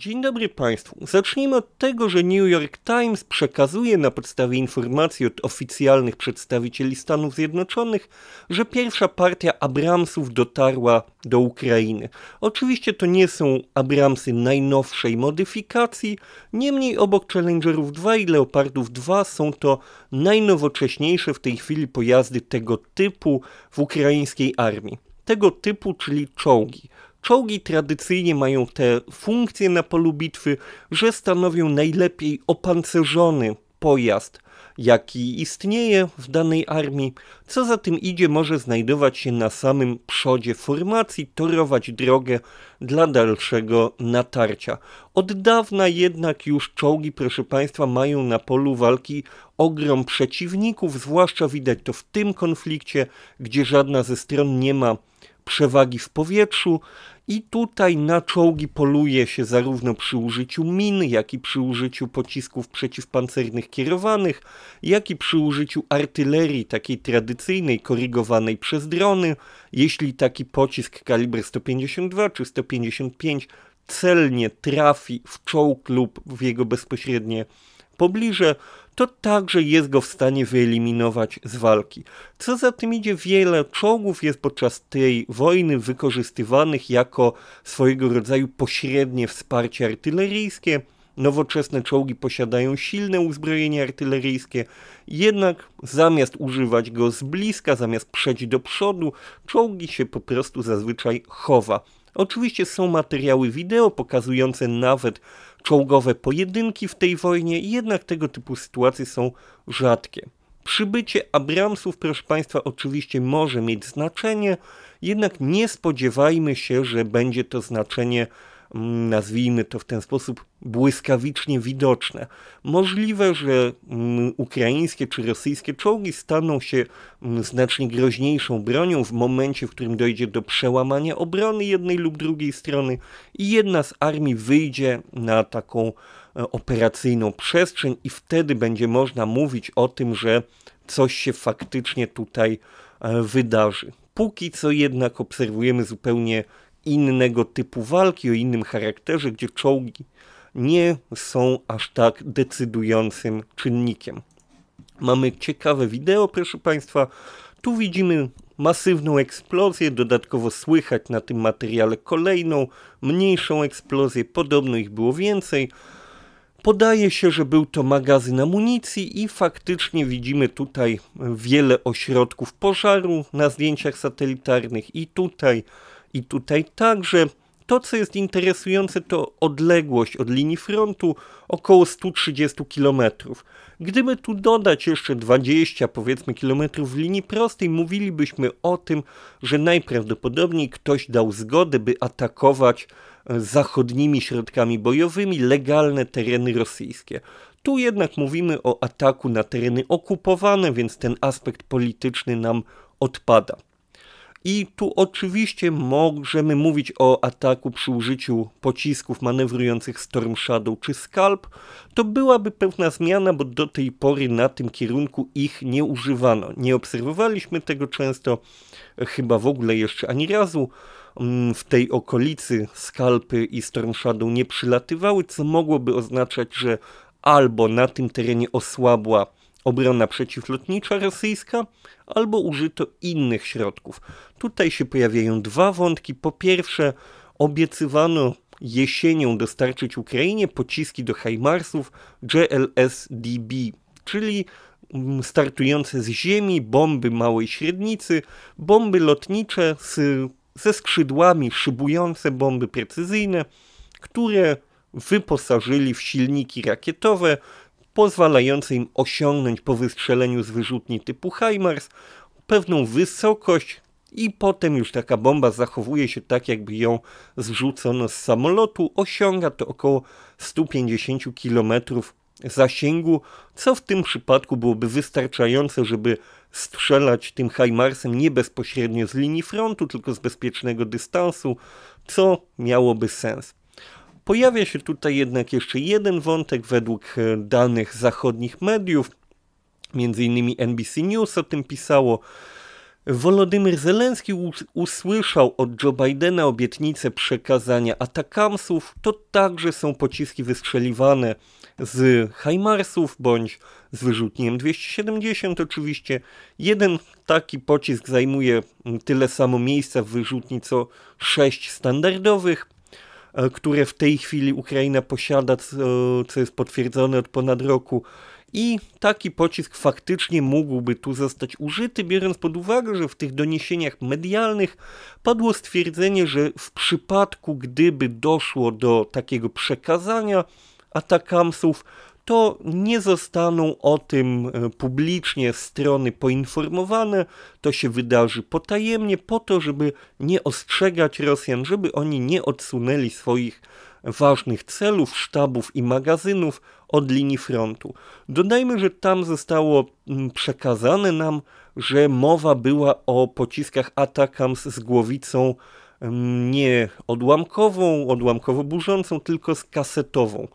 Dzień dobry Państwu. Zacznijmy od tego, że New York Times przekazuje na podstawie informacji od oficjalnych przedstawicieli Stanów Zjednoczonych, że pierwsza partia Abramsów dotarła do Ukrainy. Oczywiście to nie są Abramsy najnowszej modyfikacji, niemniej obok Challengerów 2 i Leopardów 2 są to najnowocześniejsze w tej chwili pojazdy tego typu w ukraińskiej armii. Tego typu, czyli czołgi. Czołgi tradycyjnie mają tę funkcję na polu bitwy, że stanowią najlepiej opancerzony pojazd, jaki istnieje w danej armii. Co za tym idzie, może znajdować się na samym przodzie formacji, torować drogę dla dalszego natarcia. Od dawna jednak już czołgi, proszę Państwa, mają na polu walki ogrom przeciwników, zwłaszcza widać to w tym konflikcie, gdzie żadna ze stron nie ma przewagi w powietrzu i tutaj na czołgi poluje się zarówno przy użyciu min, jak i przy użyciu pocisków przeciwpancernych kierowanych, jak i przy użyciu artylerii takiej tradycyjnej, korygowanej przez drony, jeśli taki pocisk kalibru 152 czy 155 celnie trafi w czołg lub w jego bezpośrednie pobliże, to także jest go w stanie wyeliminować z walki. Co za tym idzie, wiele czołgów jest podczas tej wojny wykorzystywanych jako swojego rodzaju pośrednie wsparcie artyleryjskie. Nowoczesne czołgi posiadają silne uzbrojenie artyleryjskie, jednak zamiast używać go z bliska, zamiast przejść do przodu, czołgi się po prostu zazwyczaj chowa. Oczywiście są materiały wideo pokazujące nawet czołgowe pojedynki w tej wojnie, jednak tego typu sytuacje są rzadkie. Przybycie Abramsów, proszę Państwa, oczywiście może mieć znaczenie, jednak nie spodziewajmy się, że będzie to znaczenie Mm, nazwijmy to w ten sposób, błyskawicznie widoczne. Możliwe, że mm, ukraińskie czy rosyjskie czołgi staną się mm, znacznie groźniejszą bronią w momencie, w którym dojdzie do przełamania obrony jednej lub drugiej strony i jedna z armii wyjdzie na taką e, operacyjną przestrzeń i wtedy będzie można mówić o tym, że coś się faktycznie tutaj e, wydarzy. Póki co jednak obserwujemy zupełnie innego typu walki, o innym charakterze, gdzie czołgi nie są aż tak decydującym czynnikiem. Mamy ciekawe wideo, proszę Państwa. Tu widzimy masywną eksplozję, dodatkowo słychać na tym materiale kolejną, mniejszą eksplozję, podobno ich było więcej. Podaje się, że był to magazyn amunicji i faktycznie widzimy tutaj wiele ośrodków pożaru na zdjęciach satelitarnych i tutaj i tutaj także to, co jest interesujące, to odległość od linii frontu około 130 km. Gdyby tu dodać jeszcze 20, powiedzmy, kilometrów w linii prostej, mówilibyśmy o tym, że najprawdopodobniej ktoś dał zgodę, by atakować e, zachodnimi środkami bojowymi legalne tereny rosyjskie. Tu jednak mówimy o ataku na tereny okupowane, więc ten aspekt polityczny nam odpada. I tu oczywiście możemy mówić o ataku przy użyciu pocisków manewrujących Storm Shadow czy Scalp. To byłaby pewna zmiana, bo do tej pory na tym kierunku ich nie używano. Nie obserwowaliśmy tego często, e, chyba w ogóle jeszcze ani razu. Mm, w tej okolicy Skalpy i Storm Shadow nie przylatywały, co mogłoby oznaczać, że albo na tym terenie osłabła obrona przeciwlotnicza rosyjska albo użyto innych środków. Tutaj się pojawiają dwa wątki. Po pierwsze, obiecywano jesienią dostarczyć Ukrainie pociski do Heimarsów JLS-DB, czyli mm, startujące z ziemi bomby małej średnicy, bomby lotnicze z, ze skrzydłami szybujące bomby precyzyjne, które wyposażyli w silniki rakietowe, pozwalające im osiągnąć po wystrzeleniu z wyrzutni typu HIMARS pewną wysokość i potem już taka bomba zachowuje się tak, jakby ją zrzucono z samolotu. Osiąga to około 150 km zasięgu, co w tym przypadku byłoby wystarczające, żeby strzelać tym HIMARSem nie bezpośrednio z linii frontu, tylko z bezpiecznego dystansu, co miałoby sens. Pojawia się tutaj jednak jeszcze jeden wątek według e, danych zachodnich mediów, między innymi NBC News o tym pisało. Wolodymyr Zelenski usłyszał od Joe Bidena obietnicę przekazania atakamsów. To także są pociski wystrzeliwane z Heimarsów bądź z wyrzutniem 270 oczywiście. Jeden taki pocisk zajmuje mm, tyle samo miejsca w wyrzutni co sześć standardowych. E, które w tej chwili Ukraina posiada, e, co jest potwierdzone od ponad roku. I taki pocisk faktycznie mógłby tu zostać użyty, biorąc pod uwagę, że w tych doniesieniach medialnych padło stwierdzenie, że w przypadku gdyby doszło do takiego przekazania atakamsów, to nie zostaną o tym e, publicznie strony poinformowane, to się wydarzy potajemnie po to, żeby nie ostrzegać Rosjan, żeby oni nie odsunęli swoich ważnych celów, sztabów i magazynów od linii frontu. Dodajmy, że tam zostało mm, przekazane nam, że mowa była o pociskach Atakams z głowicą mm, nie odłamkową, odłamkowo burzącą, tylko z kasetową.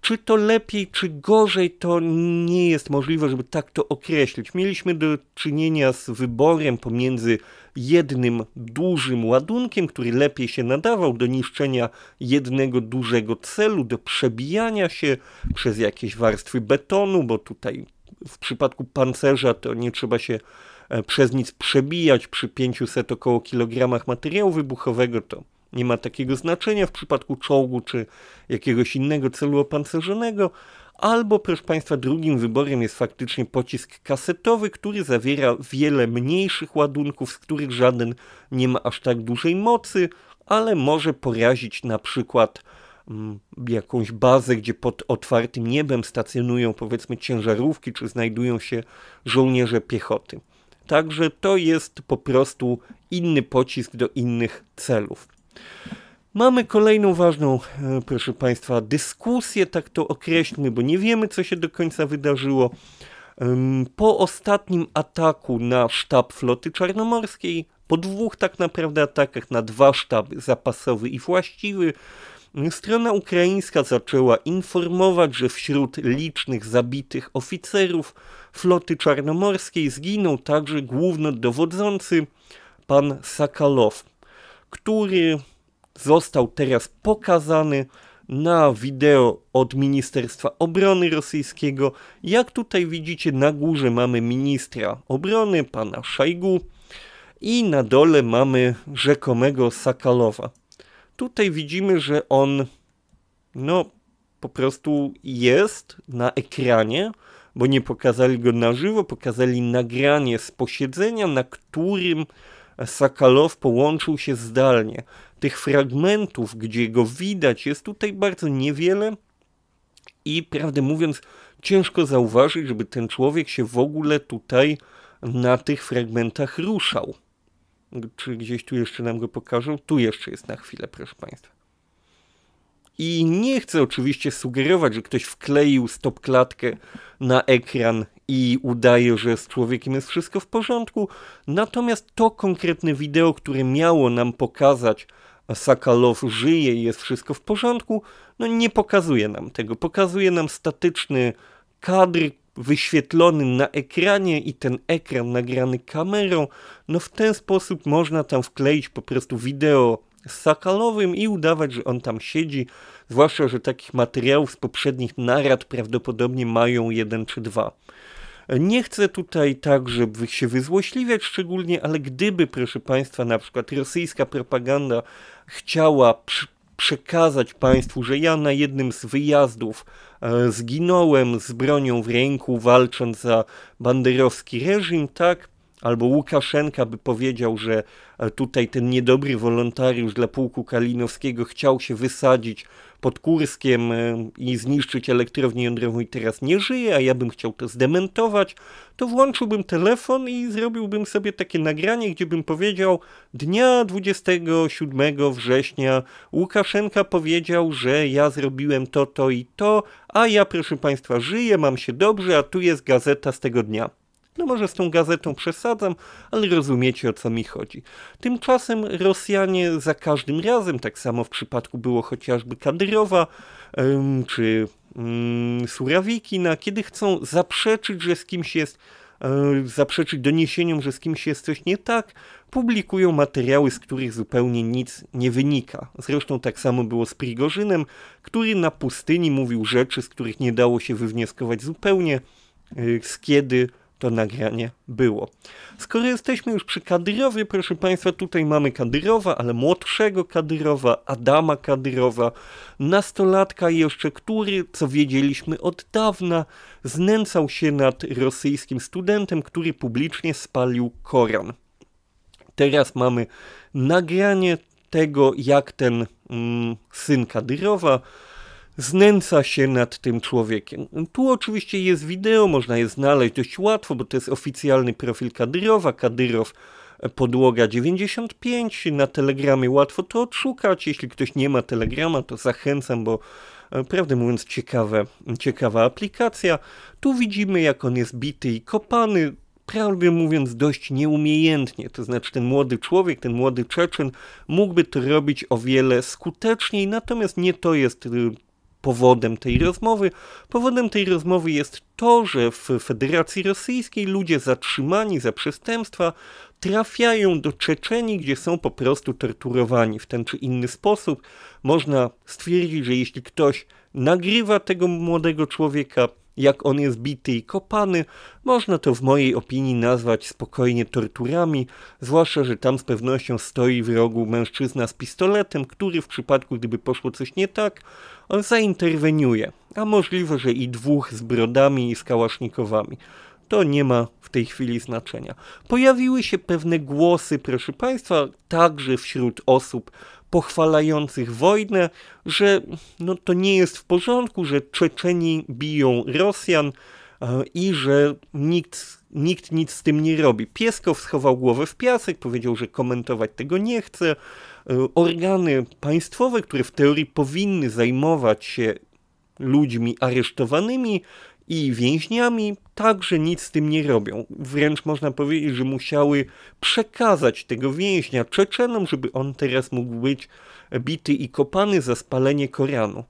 Czy to lepiej, czy gorzej, to nie jest możliwe, żeby tak to określić. Mieliśmy do czynienia z wyborem pomiędzy jednym dużym ładunkiem, który lepiej się nadawał do niszczenia jednego dużego celu, do przebijania się przez jakieś warstwy betonu, bo tutaj w przypadku pancerza to nie trzeba się e, przez nic przebijać przy 500 około kilogramach materiału wybuchowego, to nie ma takiego znaczenia w przypadku czołgu czy jakiegoś innego celu opancerzonego, albo proszę Państwa drugim wyborem jest faktycznie pocisk kasetowy, który zawiera wiele mniejszych ładunków, z których żaden nie ma aż tak dużej mocy, ale może porazić na przykład mm, jakąś bazę, gdzie pod otwartym niebem stacjonują powiedzmy ciężarówki czy znajdują się żołnierze piechoty. Także to jest po prostu inny pocisk do innych celów. Mamy kolejną ważną, e, proszę Państwa, dyskusję, tak to określmy, bo nie wiemy, co się do końca wydarzyło. Po ostatnim ataku na sztab floty czarnomorskiej, po dwóch tak naprawdę atakach na dwa sztaby, zapasowy i właściwy, strona ukraińska zaczęła informować, że wśród licznych zabitych oficerów floty czarnomorskiej zginął także głównodowodzący pan Sakalow który został teraz pokazany na wideo od Ministerstwa Obrony Rosyjskiego. Jak tutaj widzicie, na górze mamy ministra obrony, pana Szajgu, i na dole mamy rzekomego Sakalowa. Tutaj widzimy, że on no, po prostu jest na ekranie, bo nie pokazali go na żywo, pokazali nagranie z posiedzenia, na którym Sakalow połączył się zdalnie. Tych fragmentów, gdzie go widać, jest tutaj bardzo niewiele i prawdę mówiąc, ciężko zauważyć, żeby ten człowiek się w ogóle tutaj na tych fragmentach ruszał. Czy gdzieś tu jeszcze nam go pokażą? Tu jeszcze jest na chwilę, proszę Państwa. I nie chcę oczywiście sugerować, że ktoś wkleił klatkę na ekran i udaje, że z człowiekiem jest wszystko w porządku. Natomiast to konkretne wideo, które miało nam pokazać, Sakalow żyje i jest wszystko w porządku, no nie pokazuje nam tego. Pokazuje nam statyczny kadr wyświetlony na ekranie i ten ekran nagrany kamerą. No w ten sposób można tam wkleić po prostu wideo z Sakalowym i udawać, że on tam siedzi. Zwłaszcza, że takich materiałów z poprzednich narad prawdopodobnie mają jeden czy dwa. Nie chcę tutaj tak, żeby się wyzłośliwiać szczególnie, ale gdyby, proszę Państwa, na przykład rosyjska propaganda chciała przy, przekazać Państwu, że ja na jednym z wyjazdów e, zginąłem z bronią w ręku, walcząc za banderowski reżim, tak, albo Łukaszenka by powiedział, że e, tutaj ten niedobry wolontariusz dla pułku kalinowskiego chciał się wysadzić pod Kurskiem e, i zniszczyć elektrownię jądrową i teraz nie żyje, a ja bym chciał to zdementować, to włączyłbym telefon i zrobiłbym sobie takie nagranie, gdzie bym powiedział dnia 27 września Łukaszenka powiedział, że ja zrobiłem to, to i to, a ja proszę Państwa żyję, mam się dobrze, a tu jest gazeta z tego dnia. No może z tą gazetą przesadzam, ale rozumiecie o co mi chodzi. Tymczasem Rosjanie za każdym razem, tak samo w przypadku było chociażby Kadyrowa czy mm, Surawikina, kiedy chcą zaprzeczyć, że z kimś jest e, zaprzeczyć doniesieniom, że z kimś jest coś nie tak, publikują materiały, z których zupełnie nic nie wynika. Zresztą tak samo było z Prigorzynem, który na pustyni mówił rzeczy, z których nie dało się wywnioskować zupełnie e, z kiedy to nagranie było. Skoro jesteśmy już przy Kadyrowie, proszę Państwa, tutaj mamy Kadyrowa, ale młodszego Kadyrowa, Adama Kadyrowa, nastolatka jeszcze, który, co wiedzieliśmy od dawna, znęcał się nad rosyjskim studentem, który publicznie spalił Koran. Teraz mamy nagranie tego, jak ten mm, syn Kadyrowa znęca się nad tym człowiekiem. Tu oczywiście jest wideo, można je znaleźć dość łatwo, bo to jest oficjalny profil Kadyrowa, Kadyrow e, podłoga 95, na telegramie łatwo to odszukać, jeśli ktoś nie ma telegrama to zachęcam, bo e, prawdę mówiąc ciekawe, ciekawa aplikacja. Tu widzimy jak on jest bity i kopany, prawdę mówiąc, dość nieumiejętnie. To znaczy, ten młody człowiek, ten młody Czeczyn mógłby to robić o wiele skuteczniej, natomiast nie to jest y, powodem tej rozmowy. Powodem tej rozmowy jest to, że w Federacji Rosyjskiej ludzie zatrzymani za przestępstwa trafiają do Czeczenii, gdzie są po prostu torturowani w ten czy inny sposób. Można stwierdzić, że jeśli ktoś nagrywa tego młodego człowieka, jak on jest bity i kopany, można to w mojej opinii nazwać spokojnie torturami, zwłaszcza, że tam z pewnością stoi w rogu mężczyzna z pistoletem, który w przypadku gdyby poszło coś nie tak, on zainterweniuje, a możliwe, że i dwóch z brodami i z kałasznikowami to nie ma w tej chwili znaczenia. Pojawiły się pewne głosy, proszę Państwa, także wśród osób pochwalających wojnę, że no, to nie jest w porządku, że Czeczeni biją Rosjan e, i że nikt, nikt nic z tym nie robi. Pieskow schował głowę w piasek, powiedział, że komentować tego nie chce. E, organy państwowe, które w teorii powinny zajmować się ludźmi aresztowanymi, i więźniami także nic z tym nie robią. Wręcz można powiedzieć, że musiały przekazać tego więźnia Czeczenom, żeby on teraz mógł być bity i kopany za spalenie Koranu.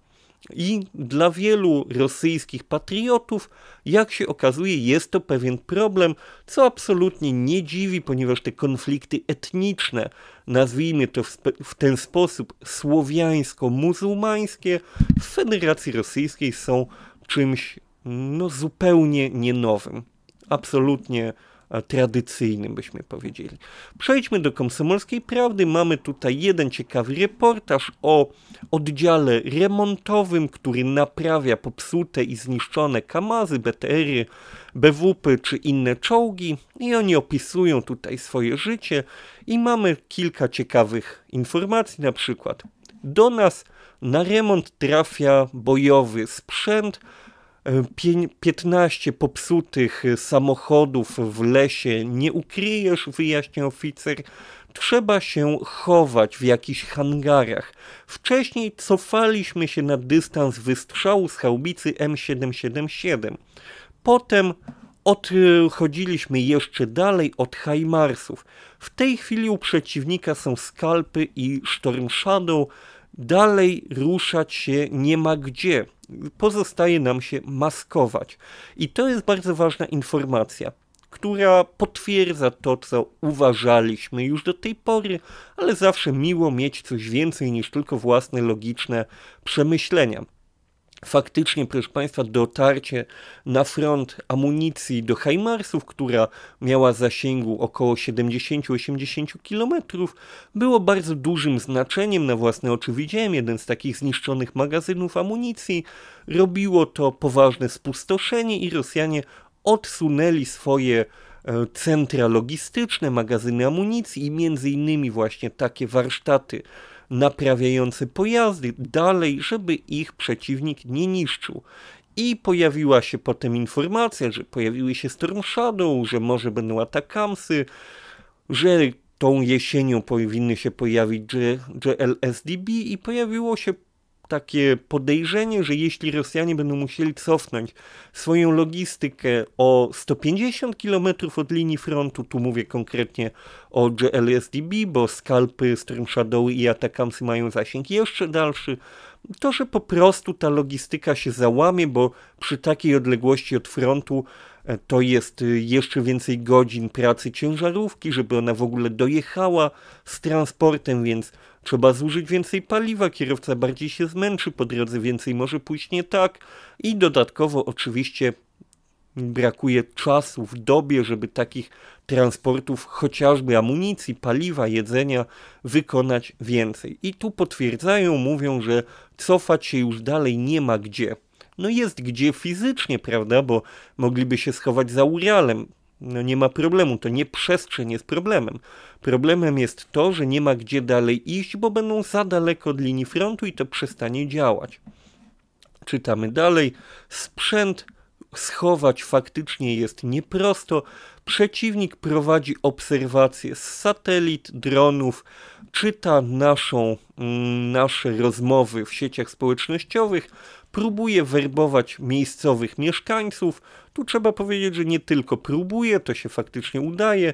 I dla wielu rosyjskich patriotów, jak się okazuje, jest to pewien problem, co absolutnie nie dziwi, ponieważ te konflikty etniczne, nazwijmy to w, w ten sposób słowiańsko-muzułmańskie, w Federacji Rosyjskiej są czymś no, zupełnie nie nowym, absolutnie e, tradycyjnym, byśmy powiedzieli. Przejdźmy do komsomolskiej prawdy. Mamy tutaj jeden ciekawy reportaż o oddziale remontowym, który naprawia popsute i zniszczone kamazy, BTR-y, BWP czy inne czołgi i oni opisują tutaj swoje życie i mamy kilka ciekawych informacji, na przykład do nas na remont trafia bojowy sprzęt, 15 e, popsutych samochodów w lesie nie ukryjesz, wyjaśnia oficer. Trzeba się chować w jakichś hangarach. Wcześniej cofaliśmy się na dystans wystrzału z chałbicy M777. Potem odchodziliśmy jeszcze dalej od Hajmarsów. W tej chwili u przeciwnika są skalpy i Storm Shadow. Dalej ruszać się nie ma gdzie pozostaje nam się maskować. I to jest bardzo ważna informacja, która potwierdza to, co uważaliśmy już do tej pory, ale zawsze miło mieć coś więcej niż tylko własne logiczne przemyślenia faktycznie, proszę Państwa, dotarcie na front amunicji do Heimarsów, która miała zasięgu około 70-80 km, było bardzo dużym znaczeniem. Na własne oczy widziałem jeden z takich zniszczonych magazynów amunicji. Robiło to poważne spustoszenie i Rosjanie odsunęli swoje e, centra logistyczne, magazyny amunicji i między innymi właśnie takie warsztaty naprawiający pojazdy dalej, żeby ich przeciwnik nie niszczył. I pojawiła się potem informacja, że pojawiły się Storm Shadow, że może będą atakamsy, że tą jesienią powinny się pojawić JLSDB i pojawiło się takie podejrzenie, że jeśli Rosjanie będą musieli cofnąć swoją logistykę o 150 km od linii frontu, tu mówię konkretnie o GLSDB, bo skalpy, Storm Shadow i Atakamsy mają zasięg jeszcze dalszy, to że po prostu ta logistyka się załamie, bo przy takiej odległości od frontu e, to jest e, jeszcze więcej godzin pracy ciężarówki, żeby ona w ogóle dojechała z transportem, więc Trzeba zużyć więcej paliwa, kierowca bardziej się zmęczy, po drodze więcej może pójść nie tak i dodatkowo oczywiście brakuje czasu w dobie, żeby takich transportów, chociażby amunicji, paliwa, jedzenia, wykonać więcej. I tu potwierdzają, mówią, że cofać się już dalej nie ma gdzie. No jest gdzie fizycznie, prawda, bo mogliby się schować za Uralem. No nie ma problemu, to nie przestrzeń jest problemem. Problemem jest to, że nie ma gdzie dalej iść, bo będą za daleko od linii frontu i to przestanie działać. Czytamy dalej. Sprzęt schować faktycznie jest nieprosto. Przeciwnik prowadzi obserwacje z satelit, dronów, czyta naszą, mm, nasze rozmowy w sieciach społecznościowych, próbuje werbować miejscowych mieszkańców, tu trzeba powiedzieć, że nie tylko próbuje, to się faktycznie udaje.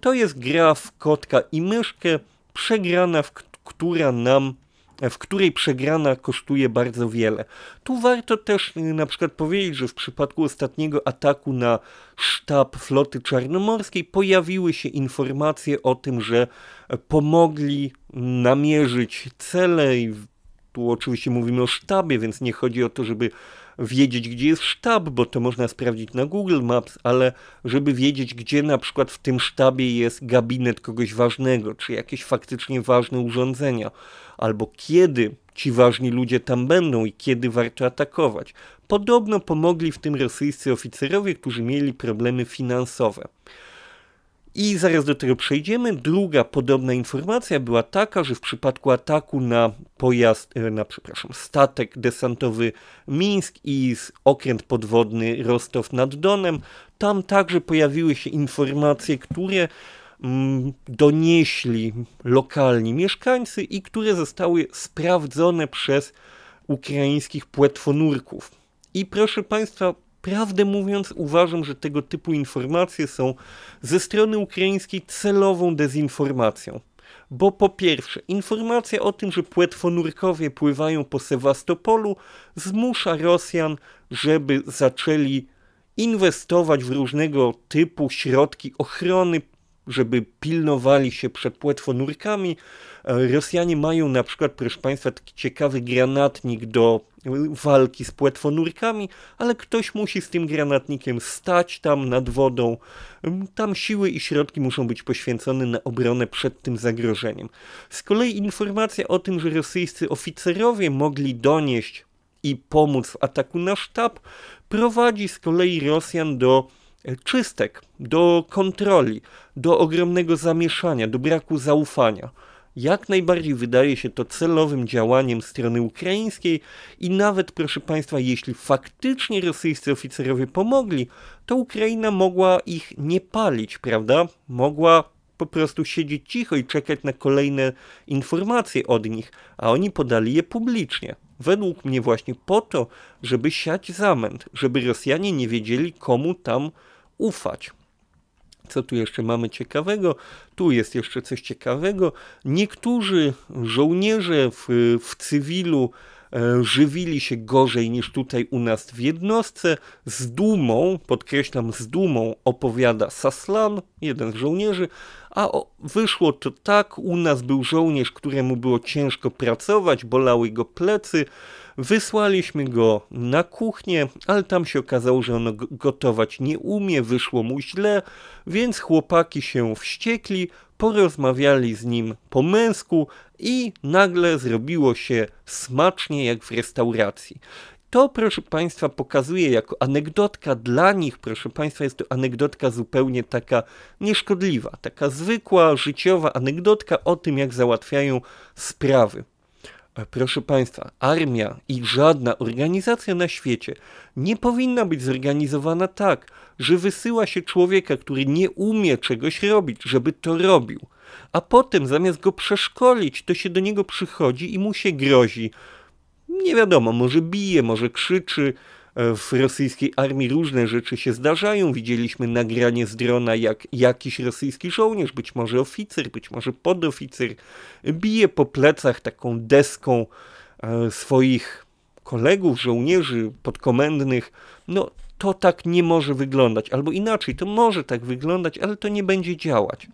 To jest gra w kotka i myszkę, przegrana, w która nam w której przegrana kosztuje bardzo wiele. Tu warto też y, na przykład powiedzieć, że w przypadku ostatniego ataku na sztab floty czarnomorskiej pojawiły się informacje o tym, że pomogli namierzyć cele i tu oczywiście mówimy o sztabie, więc nie chodzi o to, żeby wiedzieć, gdzie jest sztab, bo to można sprawdzić na Google Maps, ale żeby wiedzieć, gdzie na przykład w tym sztabie jest gabinet kogoś ważnego, czy jakieś faktycznie ważne urządzenia, albo kiedy ci ważni ludzie tam będą i kiedy warto atakować. Podobno pomogli w tym rosyjscy oficerowie, którzy mieli problemy finansowe. I zaraz do tego przejdziemy. Druga podobna informacja była taka, że w przypadku ataku na pojazd, e, na przepraszam, statek desantowy Mińsk i okręt podwodny Rostow nad Donem, tam także pojawiły się informacje, które mm, donieśli lokalni mieszkańcy i które zostały sprawdzone przez ukraińskich płetwonurków. I proszę Państwa, Prawdę mówiąc, uważam, że tego typu informacje są ze strony ukraińskiej celową dezinformacją. Bo po pierwsze, informacja o tym, że płetwonurkowie pływają po Sewastopolu, zmusza Rosjan, żeby zaczęli inwestować w różnego typu środki ochrony, żeby pilnowali się przed płetwonurkami. E, Rosjanie mają na przykład, proszę Państwa, taki ciekawy granatnik do walki z płetwonurkami, ale ktoś musi z tym granatnikiem stać tam nad wodą. Mm, tam siły i środki muszą być poświęcone na obronę przed tym zagrożeniem. Z kolei informacja o tym, że rosyjscy oficerowie mogli donieść i pomóc w ataku na sztab, prowadzi z kolei Rosjan do e, czystek, do kontroli, do ogromnego zamieszania, do braku zaufania jak najbardziej wydaje się to celowym działaniem strony ukraińskiej i nawet, proszę Państwa, jeśli faktycznie rosyjscy oficerowie pomogli, to Ukraina mogła ich nie palić, prawda? Mogła po prostu siedzieć cicho i czekać na kolejne informacje od nich, a oni podali je publicznie. Według mnie właśnie po to, żeby siać zamęt, żeby Rosjanie nie wiedzieli komu tam ufać. Co tu jeszcze mamy ciekawego? Tu jest jeszcze coś ciekawego. Niektórzy żołnierze w, w cywilu e, żywili się gorzej niż tutaj u nas w jednostce. Z dumą, podkreślam, z dumą opowiada Saslan, jeden z żołnierzy, a wyszło to tak, u nas był żołnierz, któremu było ciężko pracować, bolały go plecy, Wysłaliśmy go na kuchnię, ale tam się okazało, że on gotować nie umie, wyszło mu źle, więc chłopaki się wściekli, porozmawiali z nim po męsku i nagle zrobiło się smacznie jak w restauracji. To, proszę Państwa, pokazuje jako anegdotka dla nich, proszę Państwa, jest to anegdotka zupełnie taka nieszkodliwa, taka zwykła, życiowa anegdotka o tym, jak załatwiają sprawy. Proszę Państwa, armia i żadna organizacja na świecie nie powinna być zorganizowana tak, że wysyła się człowieka, który nie umie czegoś robić, żeby to robił, a potem zamiast go przeszkolić, to się do niego przychodzi i mu się grozi. Nie wiadomo, może bije, może krzyczy, w rosyjskiej armii różne rzeczy się zdarzają. Widzieliśmy nagranie z drona, jak jakiś rosyjski żołnierz, być może oficer, być może podoficer, bije po plecach taką deską e, swoich kolegów, żołnierzy, podkomendnych. No, to tak nie może wyglądać, albo inaczej, to może tak wyglądać, ale to nie będzie działać.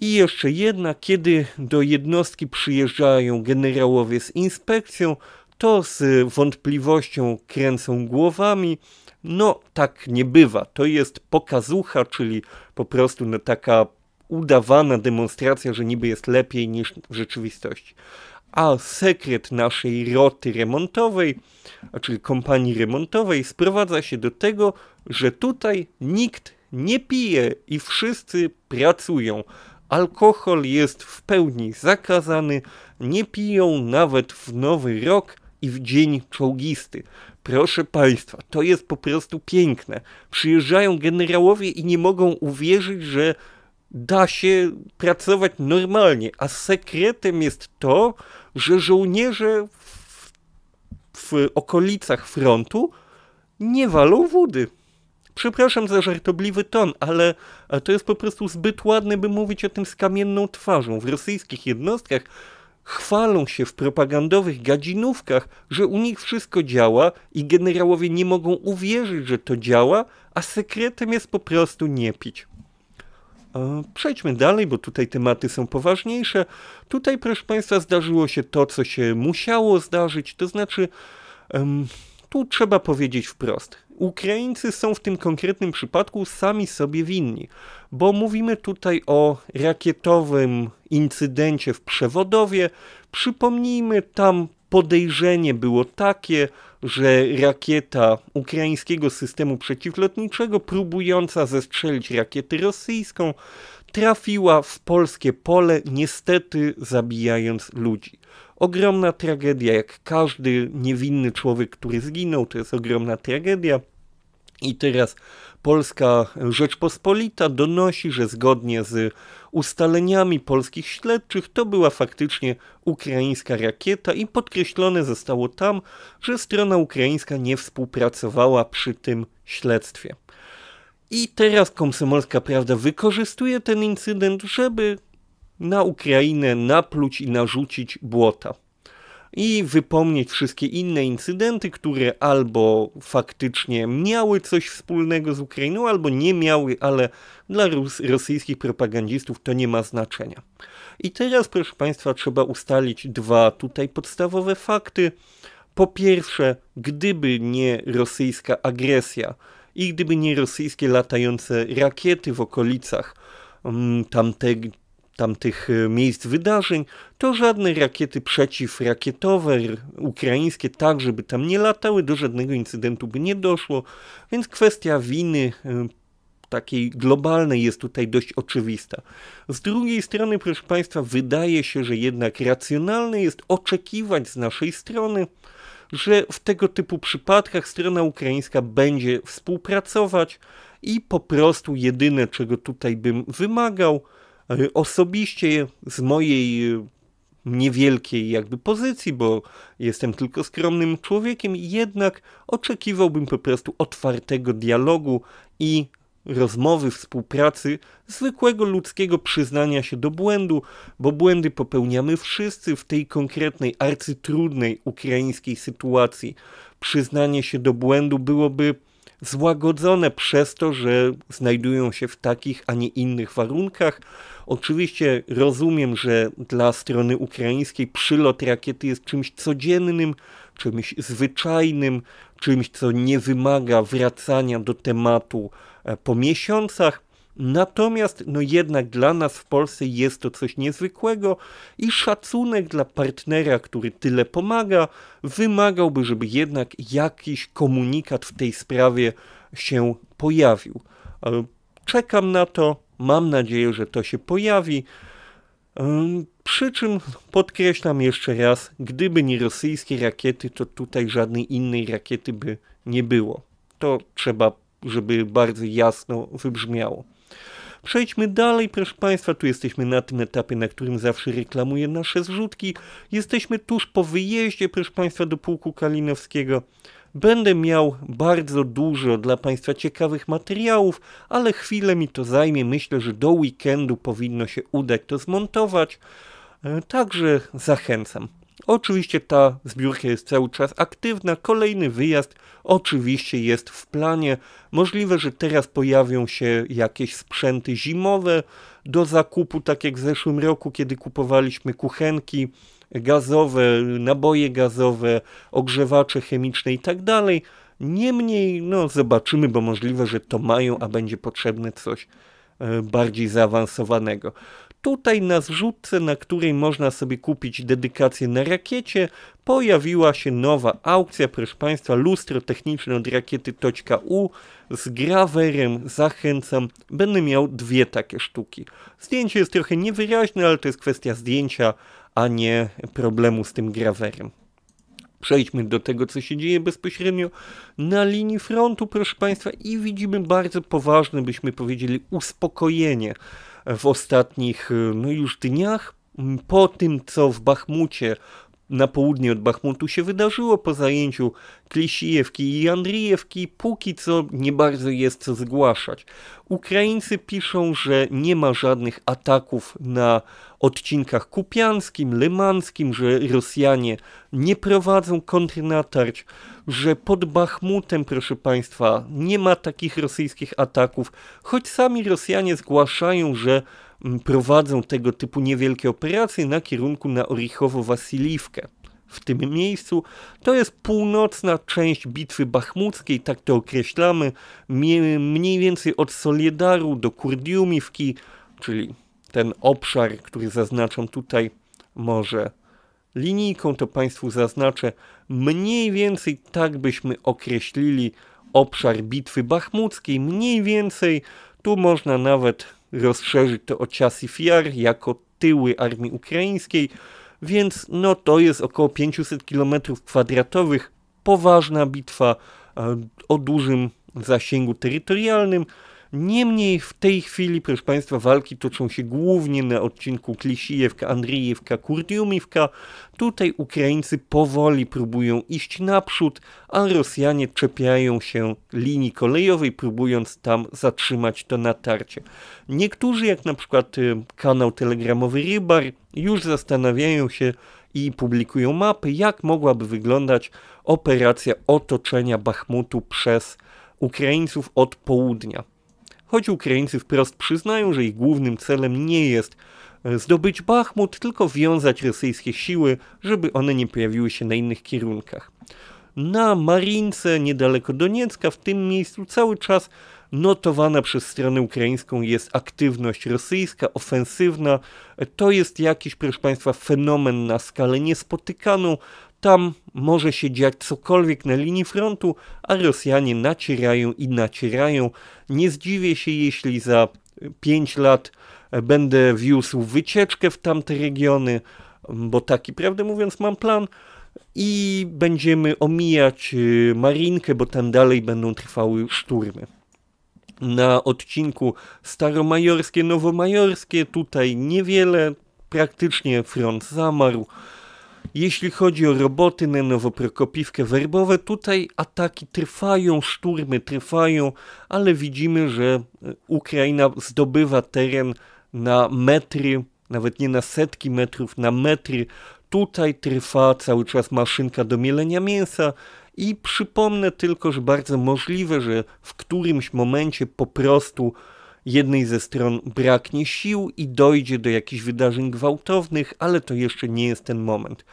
I jeszcze jedna, kiedy do jednostki przyjeżdżają generałowie z inspekcją, to z wątpliwością kręcą głowami. No, tak nie bywa. To jest pokazucha, czyli po prostu no, taka udawana demonstracja, że niby jest lepiej niż w rzeczywistości. A sekret naszej roty remontowej, a czyli kompanii remontowej, sprowadza się do tego, że tutaj nikt nie pije i wszyscy pracują. Alkohol jest w pełni zakazany, nie piją nawet w nowy rok, i w dzień czołgisty. Proszę Państwa, to jest po prostu piękne. Przyjeżdżają generałowie i nie mogą uwierzyć, że da się pracować normalnie, a sekretem jest to, że żołnierze w, w okolicach frontu nie walą wody. Przepraszam za żartobliwy ton, ale to jest po prostu zbyt ładne, by mówić o tym z kamienną twarzą. W rosyjskich jednostkach chwalą się w propagandowych gadzinówkach, że u nich wszystko działa i generałowie nie mogą uwierzyć, że to działa, a sekretem jest po prostu nie pić. Przejdźmy dalej, bo tutaj tematy są poważniejsze. Tutaj, proszę Państwa, zdarzyło się to, co się musiało zdarzyć, to znaczy, um, tu trzeba powiedzieć wprost. Ukraińcy są w tym konkretnym przypadku sami sobie winni, bo mówimy tutaj o rakietowym incydencie w Przewodowie. Przypomnijmy, tam podejrzenie było takie, że rakieta ukraińskiego systemu przeciwlotniczego, próbująca zestrzelić rakietę rosyjską, trafiła w polskie pole, niestety zabijając ludzi. Ogromna tragedia, jak każdy niewinny człowiek, który zginął, to jest ogromna tragedia. I teraz Polska Rzeczpospolita donosi, że zgodnie z ustaleniami polskich śledczych to była faktycznie ukraińska rakieta i podkreślone zostało tam, że strona ukraińska nie współpracowała przy tym śledztwie. I teraz Komsomolska Prawda wykorzystuje ten incydent, żeby na Ukrainę napluć i narzucić błota. I wypomnieć wszystkie inne incydenty, które albo faktycznie miały coś wspólnego z Ukrainą, albo nie miały, ale dla rosyjskich propagandzistów to nie ma znaczenia. I teraz, proszę Państwa, trzeba ustalić dwa tutaj podstawowe fakty. Po pierwsze, gdyby nie rosyjska agresja i gdyby nie rosyjskie latające rakiety w okolicach um, mm, tamtego, tamtych y, miejsc wydarzeń, to żadne rakiety przeciwrakietowe ukraińskie tak, by tam nie latały, do żadnego incydentu by nie doszło, więc kwestia winy y, takiej globalnej jest tutaj dość oczywista. Z drugiej strony, proszę Państwa, wydaje się, że jednak racjonalne jest oczekiwać z naszej strony, że w tego typu przypadkach strona ukraińska będzie współpracować i po prostu jedyne, czego tutaj bym wymagał, E, osobiście z mojej e, niewielkiej jakby pozycji, bo jestem tylko skromnym człowiekiem, jednak oczekiwałbym po prostu otwartego dialogu i rozmowy, współpracy, zwykłego ludzkiego przyznania się do błędu, bo błędy popełniamy wszyscy w tej konkretnej, arcytrudnej ukraińskiej sytuacji. Przyznanie się do błędu byłoby złagodzone przez to, że znajdują się w takich, a nie innych warunkach. Oczywiście rozumiem, że dla strony ukraińskiej przylot rakiety jest czymś codziennym, czymś zwyczajnym, czymś, co nie wymaga wracania do tematu e, po miesiącach. Natomiast no jednak dla nas w Polsce jest to coś niezwykłego i szacunek dla partnera, który tyle pomaga, wymagałby, żeby jednak jakiś komunikat w tej sprawie się pojawił. E, czekam na to, mam nadzieję, że to się pojawi. E, przy czym podkreślam jeszcze raz, gdyby nie rosyjskie rakiety, to tutaj żadnej innej rakiety by nie było. To trzeba, żeby bardzo jasno wybrzmiało. Przejdźmy dalej, proszę Państwa, tu jesteśmy na tym etapie, na którym zawsze reklamuję nasze zrzutki. Jesteśmy tuż po wyjeździe, proszę Państwa, do Pułku Kalinowskiego. Będę miał bardzo dużo dla Państwa ciekawych materiałów, ale chwilę mi to zajmie. Myślę, że do weekendu powinno się udać to zmontować. E, także zachęcam. Oczywiście ta zbiórka jest cały czas aktywna. Kolejny wyjazd oczywiście jest w planie. Możliwe, że teraz pojawią się jakieś sprzęty zimowe do zakupu, tak jak w zeszłym roku, kiedy kupowaliśmy kuchenki gazowe, naboje gazowe, ogrzewacze chemiczne itd. Tak Niemniej, no zobaczymy, bo możliwe, że to mają, a będzie potrzebne coś e, bardziej zaawansowanego. Tutaj na zrzutce, na której można sobie kupić dedykację na rakiecie, pojawiła się nowa aukcja, proszę Państwa, lustro techniczne od rakiety .u z grawerem, zachęcam, będę miał dwie takie sztuki. Zdjęcie jest trochę niewyraźne, ale to jest kwestia zdjęcia, a nie problemu z tym grawerem. Przejdźmy do tego, co się dzieje bezpośrednio na linii frontu, proszę Państwa, i widzimy bardzo poważne, byśmy powiedzieli, uspokojenie w ostatnich y, no już dniach. Po tym, co w Bachmucie na południe od Bachmutu się wydarzyło po zajęciu Klisijewki i Andrijewki, póki co nie bardzo jest co zgłaszać. Ukraińcy piszą, że nie ma żadnych ataków na odcinkach kupianskim, lymanskim, że Rosjanie nie prowadzą kontrnatarć że pod Bachmutem, proszę Państwa, nie ma takich rosyjskich ataków, choć sami Rosjanie zgłaszają, że mm, prowadzą tego typu niewielkie operacje na kierunku na Orichowo-Wasiliwkę. W tym miejscu to jest północna część bitwy bachmuckiej, tak to określamy, mniej więcej od Soliedaru do Kurdiumiwki, czyli ten obszar, który zaznaczam tutaj, może linijką to Państwu zaznaczę, mniej więcej tak byśmy określili obszar bitwy bachmuckiej, mniej więcej tu można nawet rozszerzyć to o Ciasif fiar jako tyły armii ukraińskiej, więc no to jest około 500 km kwadratowych, poważna bitwa e, o dużym zasięgu terytorialnym, Niemniej w tej chwili, proszę Państwa, walki toczą się głównie na odcinku Klisijewka, Andrijewka, Kurdiumiwka. Tutaj Ukraińcy powoli próbują iść naprzód, a Rosjanie czepiają się linii kolejowej, próbując tam zatrzymać to natarcie. Niektórzy, jak na przykład y, kanał telegramowy Rybar, już zastanawiają się, i publikują mapy, jak mogłaby wyglądać operacja otoczenia Bachmutu przez Ukraińców od południa choć Ukraińcy wprost przyznają, że ich głównym celem nie jest e, zdobyć Bachmut, tylko wiązać rosyjskie siły, żeby one nie pojawiły się na innych kierunkach. Na Marince, niedaleko Doniecka, w tym miejscu cały czas notowana przez stronę ukraińską jest aktywność rosyjska, ofensywna. To jest jakiś, proszę Państwa, fenomen na skalę niespotykaną. Tam może się dziać cokolwiek na linii frontu, a Rosjanie nacierają i nacierają. Nie zdziwię się, jeśli za 5 lat będę wiózł wycieczkę w tamte regiony, bo taki, prawdę mówiąc, mam plan. I będziemy omijać y, Marinkę, bo tam dalej będą trwały szturmy. Na odcinku staromajorskie, nowomajorskie tutaj niewiele, praktycznie front zamarł. Jeśli chodzi o roboty na Nowoprokopiwkę werbowe, tutaj ataki trwają, szturmy trwają, ale widzimy, że e, Ukraina zdobywa teren na metry, nawet nie na setki metrów, na metry. Tutaj trwa cały czas maszynka do mielenia mięsa i przypomnę tylko, że bardzo możliwe, że w którymś momencie po prostu jednej ze stron braknie sił i dojdzie do jakichś wydarzeń gwałtownych, ale to jeszcze nie jest ten moment.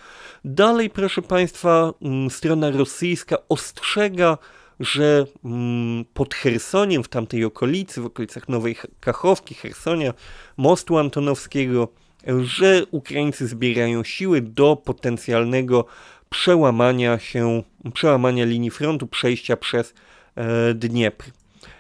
Dalej, proszę Państwa, mm, strona rosyjska ostrzega, że mm, pod Chersoniem, w tamtej okolicy, w okolicach Nowej Kachowki, Hersonia, mostu antonowskiego, że Ukraińcy zbierają siły do potencjalnego przełamania się, przełamania linii frontu, przejścia przez e, Dniepr.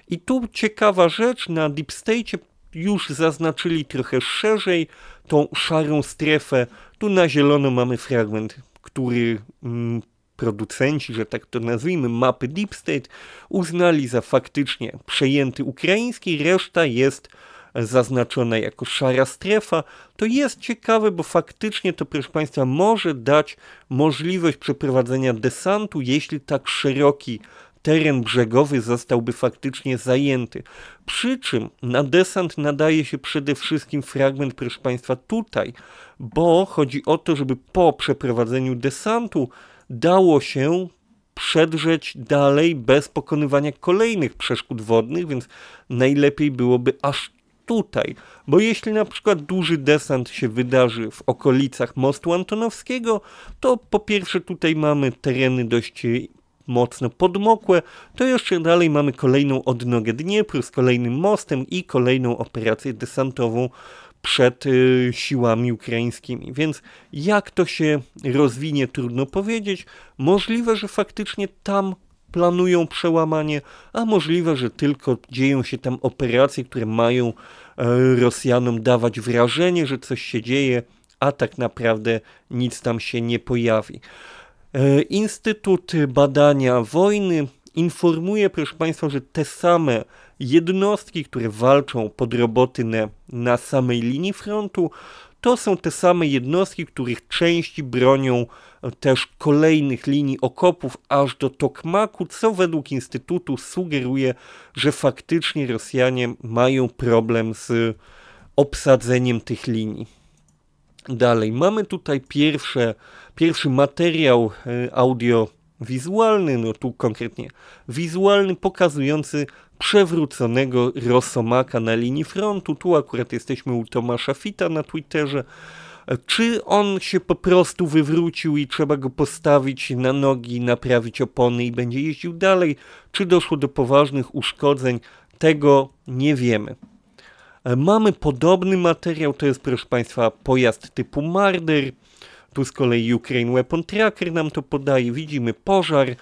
I tu ciekawa rzecz, na Deep State już zaznaczyli trochę szerzej tą szarą strefę. Tu na zielono mamy fragment, który mm, producenci, że tak to nazwijmy, mapy Deep State uznali za faktycznie przejęty ukraiński, reszta jest zaznaczona jako szara strefa. To jest ciekawe, bo faktycznie to, proszę Państwa, może dać możliwość przeprowadzenia desantu, jeśli tak szeroki teren brzegowy zostałby faktycznie zajęty. Przy czym na desant nadaje się przede wszystkim fragment, proszę Państwa, tutaj, bo chodzi o to, żeby po przeprowadzeniu desantu dało się przedrzeć dalej bez pokonywania kolejnych przeszkód wodnych, więc najlepiej byłoby aż tutaj, bo jeśli na przykład duży desant się wydarzy w okolicach mostu Antonowskiego, to po pierwsze tutaj mamy tereny dość mocno podmokłe, to jeszcze dalej mamy kolejną odnogę Dniepru z kolejnym mostem i kolejną operację desantową przed y, siłami ukraińskimi. Więc jak to się rozwinie, trudno powiedzieć. Możliwe, że faktycznie tam planują przełamanie, a możliwe, że tylko dzieją się tam operacje, które mają y, Rosjanom dawać wrażenie, że coś się dzieje, a tak naprawdę nic tam się nie pojawi. E, Instytut Badania Wojny informuje, proszę Państwa, że te same jednostki, które walczą podrobotynę na samej linii frontu, to są te same jednostki, których części bronią też kolejnych linii okopów aż do Tokmaku, co według Instytutu sugeruje, że faktycznie Rosjanie mają problem z obsadzeniem tych linii. Dalej, mamy tutaj pierwsze, pierwszy materiał e, audiowizualny, no tu konkretnie wizualny, pokazujący przewróconego Rosomaka na linii frontu. Tu akurat jesteśmy u Tomasza Fita na Twitterze. E, czy on się po prostu wywrócił i trzeba go postawić na nogi, naprawić opony i będzie jeździł dalej? Czy doszło do poważnych uszkodzeń? Tego nie wiemy. E, mamy podobny materiał, to jest proszę Państwa pojazd typu Marder. Tu z kolei Ukraine Weapon Tracker nam to podaje. Widzimy pożar. E,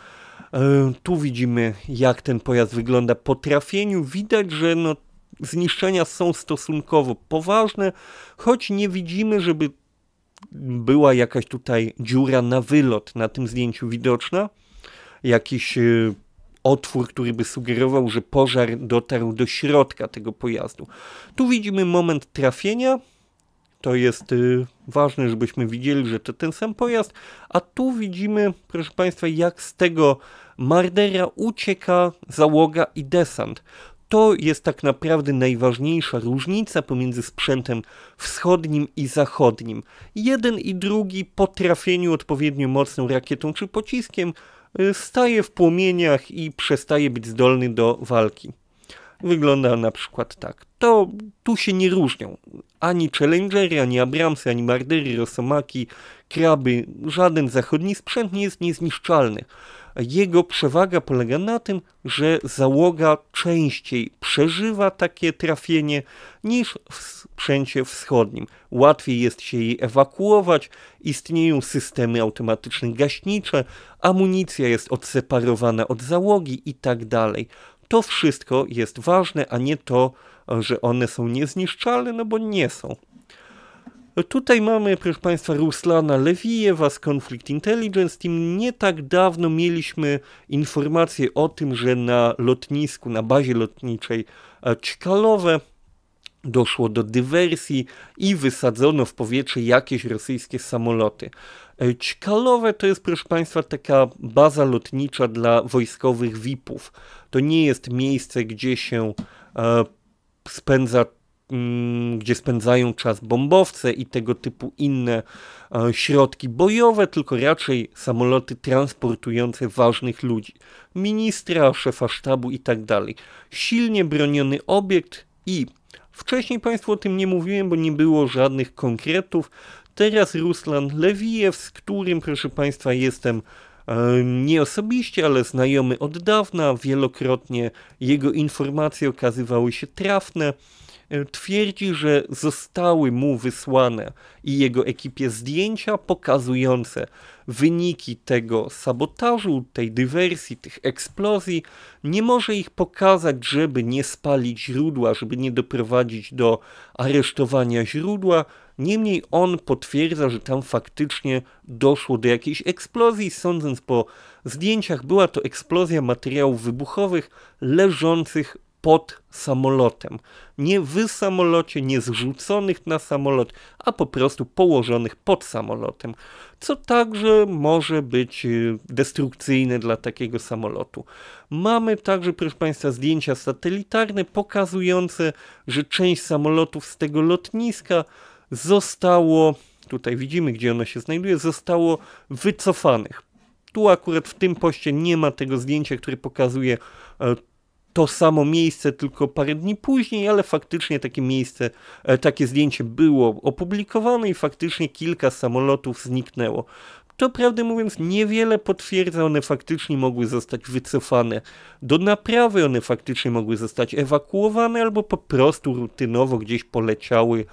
tu widzimy jak ten pojazd wygląda po trafieniu. Widać, że no, zniszczenia są stosunkowo poważne, choć nie widzimy, żeby była jakaś tutaj dziura na wylot na tym zdjęciu widoczna. Jakiś e, otwór, który by sugerował, że pożar dotarł do środka tego pojazdu. Tu widzimy moment trafienia. To jest y, ważne, żebyśmy widzieli, że to ten sam pojazd. A tu widzimy, proszę Państwa, jak z tego mardera ucieka załoga i desant. To jest tak naprawdę najważniejsza różnica pomiędzy sprzętem wschodnim i zachodnim. Jeden i drugi po trafieniu odpowiednio mocną rakietą czy pociskiem Y, staje w płomieniach i przestaje być zdolny do walki wygląda na przykład tak. To tu się nie różnią. Ani Challengery, ani Abramsy, ani Mardery, Rosomaki, Kraby, żaden zachodni sprzęt nie jest niezniszczalny. Jego przewaga polega na tym, że załoga częściej przeżywa takie trafienie niż w sprzęcie wschodnim. Łatwiej jest się jej ewakuować, istnieją systemy automatyczne gaśnicze, amunicja jest odseparowana od załogi i tak dalej. To wszystko jest ważne, a nie to, że one są niezniszczalne, no bo nie są. Tutaj mamy, proszę Państwa, Ruslana Lewijewa z Conflict Intelligence Team. Nie tak dawno mieliśmy informację o tym, że na lotnisku, na bazie lotniczej Czkalowe e, doszło do dywersji i wysadzono w powietrze jakieś rosyjskie samoloty. Czkalowe e, to jest, proszę Państwa, taka baza lotnicza dla wojskowych VIP-ów. To nie jest miejsce, gdzie się e, spędza mm, gdzie spędzają czas bombowce i tego typu inne e, środki bojowe, tylko raczej samoloty transportujące ważnych ludzi, ministra, szefa sztabu itd. Tak Silnie broniony obiekt i wcześniej Państwu o tym nie mówiłem, bo nie było żadnych konkretów. Teraz Ruslan Lewijew, z którym, proszę Państwa, jestem nie osobiście, ale znajomy od dawna, wielokrotnie jego informacje okazywały się trafne. E, twierdzi, że zostały mu wysłane i jego ekipie zdjęcia pokazujące wyniki tego sabotażu, tej dywersji, tych eksplozji. Nie może ich pokazać, żeby nie spalić źródła, żeby nie doprowadzić do aresztowania źródła. Niemniej on potwierdza, że tam faktycznie doszło do jakiejś eksplozji. Sądząc po zdjęciach, była to eksplozja materiałów wybuchowych leżących pod samolotem. Nie w samolocie, nie zrzuconych na samolot, a po prostu położonych pod samolotem, co także może być y, destrukcyjne dla takiego samolotu. Mamy także, proszę Państwa, zdjęcia satelitarne pokazujące, że część samolotów z tego lotniska zostało, tutaj widzimy gdzie ono się znajduje, zostało wycofanych. Tu akurat w tym poście nie ma tego zdjęcia, które pokazuje e, to samo miejsce tylko parę dni później, ale faktycznie takie miejsce, e, takie zdjęcie było opublikowane i faktycznie kilka samolotów zniknęło. To prawdę mówiąc niewiele potwierdza, one faktycznie mogły zostać wycofane do naprawy, one faktycznie mogły zostać ewakuowane albo po prostu rutynowo gdzieś poleciały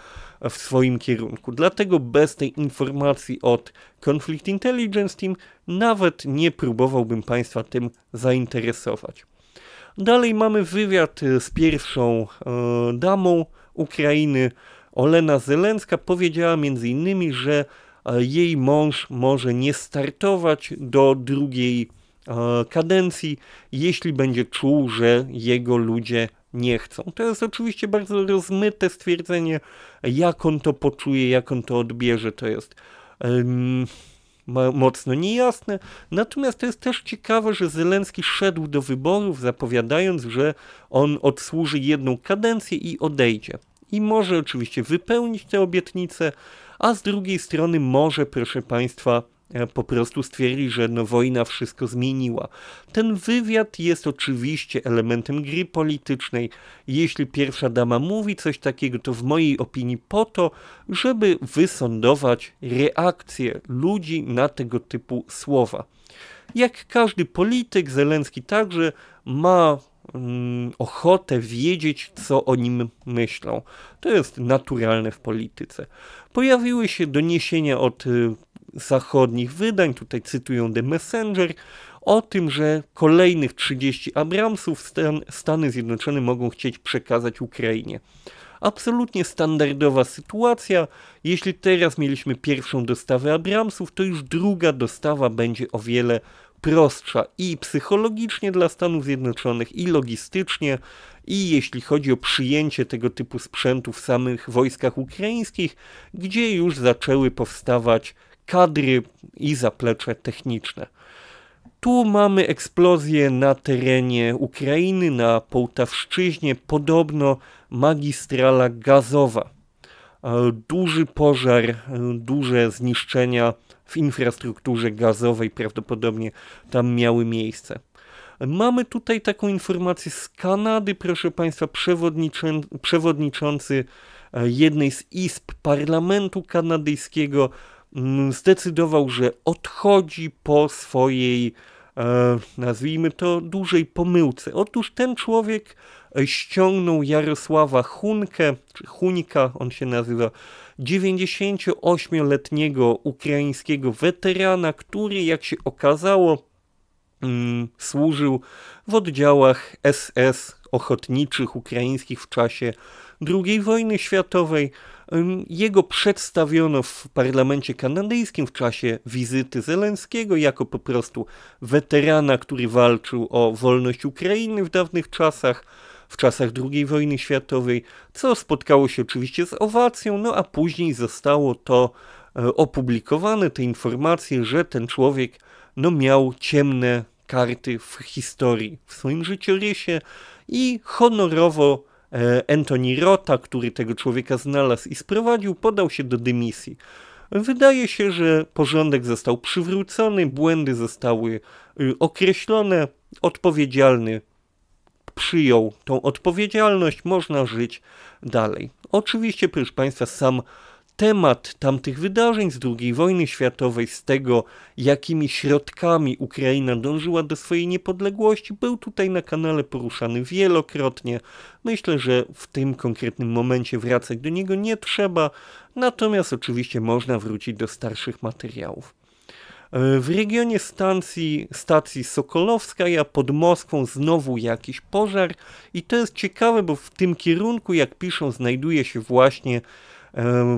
w swoim kierunku. Dlatego bez tej informacji od Conflict Intelligence Team nawet nie próbowałbym Państwa tym zainteresować. Dalej mamy wywiad y, z pierwszą e, damą Ukrainy. Olena Zelenska powiedziała m.in., że y, jej mąż może nie startować do drugiej kadencji, jeśli będzie czuł, że jego ludzie nie chcą. To jest oczywiście bardzo rozmyte stwierdzenie, jak on to poczuje, jak on to odbierze, to jest um, mocno niejasne. Natomiast to jest też ciekawe, że Zelenski szedł do wyborów zapowiadając, że on odsłuży jedną kadencję i odejdzie. I może oczywiście wypełnić te obietnice, a z drugiej strony może, proszę Państwa, E, po prostu stwierdzi, że no, wojna wszystko zmieniła. Ten wywiad jest oczywiście elementem gry politycznej. Jeśli pierwsza dama mówi coś takiego, to w mojej opinii po to, żeby wysądować reakcję ludzi na tego typu słowa. Jak każdy polityk, Zelenski także ma mm, ochotę wiedzieć, co o nim myślą. To jest naturalne w polityce. Pojawiły się doniesienia od y, zachodnich wydań, tutaj cytują The Messenger, o tym, że kolejnych 30 Abramsów Stan Stany Zjednoczone mogą chcieć przekazać Ukrainie. Absolutnie standardowa sytuacja. Jeśli teraz mieliśmy pierwszą dostawę Abramsów, to już druga dostawa będzie o wiele prostsza i psychologicznie dla Stanów Zjednoczonych, i logistycznie, i jeśli chodzi o przyjęcie tego typu sprzętu w samych wojskach ukraińskich, gdzie już zaczęły powstawać kadry i zaplecze techniczne. Tu mamy eksplozję na terenie Ukrainy, na Połtawszczyźnie, podobno magistrala gazowa. Duży pożar, duże zniszczenia w infrastrukturze gazowej prawdopodobnie tam miały miejsce. Mamy tutaj taką informację z Kanady, proszę Państwa, przewodniczący e, jednej z izb parlamentu kanadyjskiego zdecydował, że odchodzi po swojej, e, nazwijmy to, dużej pomyłce. Otóż ten człowiek e, ściągnął Jarosława Hunkę, czy Hunika, on się nazywa, 98-letniego ukraińskiego weterana, który, jak się okazało, służył w oddziałach SS ochotniczych ukraińskich w czasie II wojny światowej. Jego przedstawiono w parlamencie kanadyjskim w czasie wizyty Zelenskiego jako po prostu weterana, który walczył o wolność Ukrainy w dawnych czasach, w czasach II wojny światowej, co spotkało się oczywiście z owacją, no a później zostało to e, opublikowane, te informacje, że ten człowiek no, miał ciemne karty w historii, w swoim życiorysie i honorowo E, Anthony Rota, który tego człowieka znalazł i sprowadził, podał się do dymisji. Wydaje się, że porządek został przywrócony, błędy zostały y, określone, odpowiedzialny przyjął tą odpowiedzialność, można żyć dalej. Oczywiście, proszę Państwa, sam temat tamtych wydarzeń z II wojny światowej, z tego, jakimi środkami Ukraina dążyła do swojej niepodległości, był tutaj na kanale poruszany wielokrotnie. Myślę, że w tym konkretnym momencie wracać do niego nie trzeba, natomiast oczywiście można wrócić do starszych materiałów. W regionie stacji, stacji Sokolowska, ja pod Moskwą znowu jakiś pożar i to jest ciekawe, bo w tym kierunku, jak piszą, znajduje się właśnie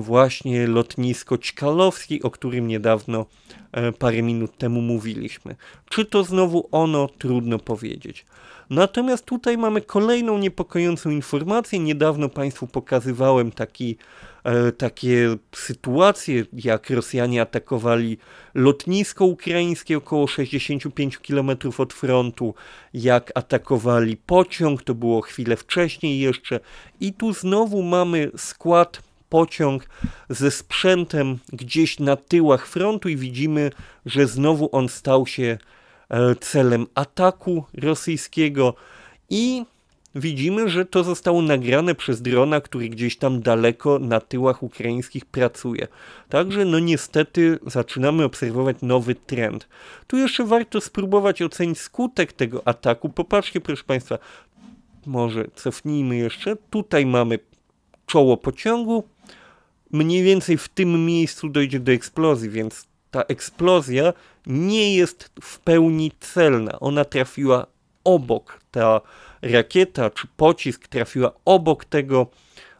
właśnie lotnisko Ćkalowski, o którym niedawno, e, parę minut temu mówiliśmy. Czy to znowu ono? Trudno powiedzieć. Natomiast tutaj mamy kolejną niepokojącą informację. Niedawno Państwu pokazywałem taki, e, takie sytuacje, jak Rosjanie atakowali lotnisko ukraińskie około 65 km od frontu, jak atakowali pociąg, to było chwilę wcześniej jeszcze. I tu znowu mamy skład pociąg ze sprzętem gdzieś na tyłach frontu i widzimy, że znowu on stał się e, celem ataku rosyjskiego i widzimy, że to zostało nagrane przez drona, który gdzieś tam daleko na tyłach ukraińskich pracuje. Także no niestety zaczynamy obserwować nowy trend. Tu jeszcze warto spróbować ocenić skutek tego ataku. Popatrzcie proszę Państwa, może cofnijmy jeszcze. Tutaj mamy czoło pociągu, mniej więcej w tym miejscu dojdzie do eksplozji, więc ta eksplozja nie jest w pełni celna. Ona trafiła obok, ta rakieta czy pocisk trafiła obok tego,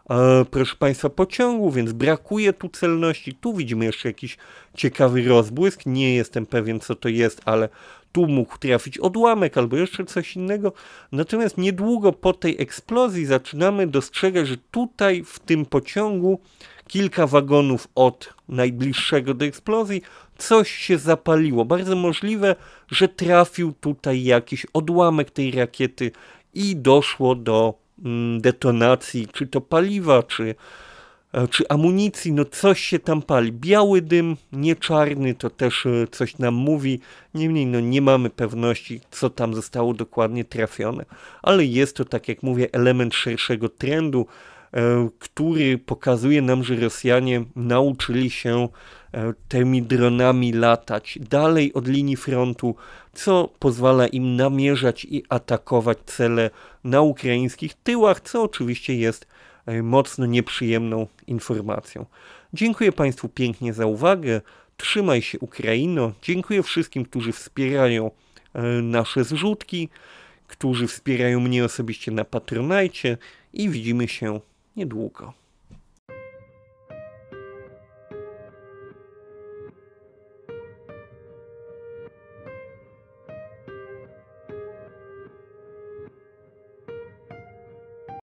e, proszę Państwa, pociągu, więc brakuje tu celności. Tu widzimy jeszcze jakiś ciekawy rozbłysk. Nie jestem pewien, co to jest, ale tu mógł trafić odłamek albo jeszcze coś innego. Natomiast niedługo po tej eksplozji zaczynamy dostrzegać, że tutaj w tym pociągu kilka wagonów od najbliższego do eksplozji coś się zapaliło. Bardzo możliwe, że trafił tutaj jakiś odłamek tej rakiety i doszło do mm, detonacji, czy to paliwa, czy E, czy amunicji, no coś się tam pali. Biały dym, nie czarny, to też e, coś nam mówi. Niemniej, no nie mamy pewności, co tam zostało dokładnie trafione, ale jest to, tak jak mówię, element szerszego trendu, e, który pokazuje nam, że Rosjanie nauczyli się tymi dronami latać dalej od linii frontu, co pozwala im namierzać i atakować cele na ukraińskich tyłach, co oczywiście jest E, mocno nieprzyjemną informacją. Dziękuję Państwu pięknie za uwagę. Trzymaj się Ukraino. Dziękuję wszystkim, którzy wspierają e, nasze zrzutki, którzy wspierają mnie osobiście na Patronajcie i widzimy się niedługo.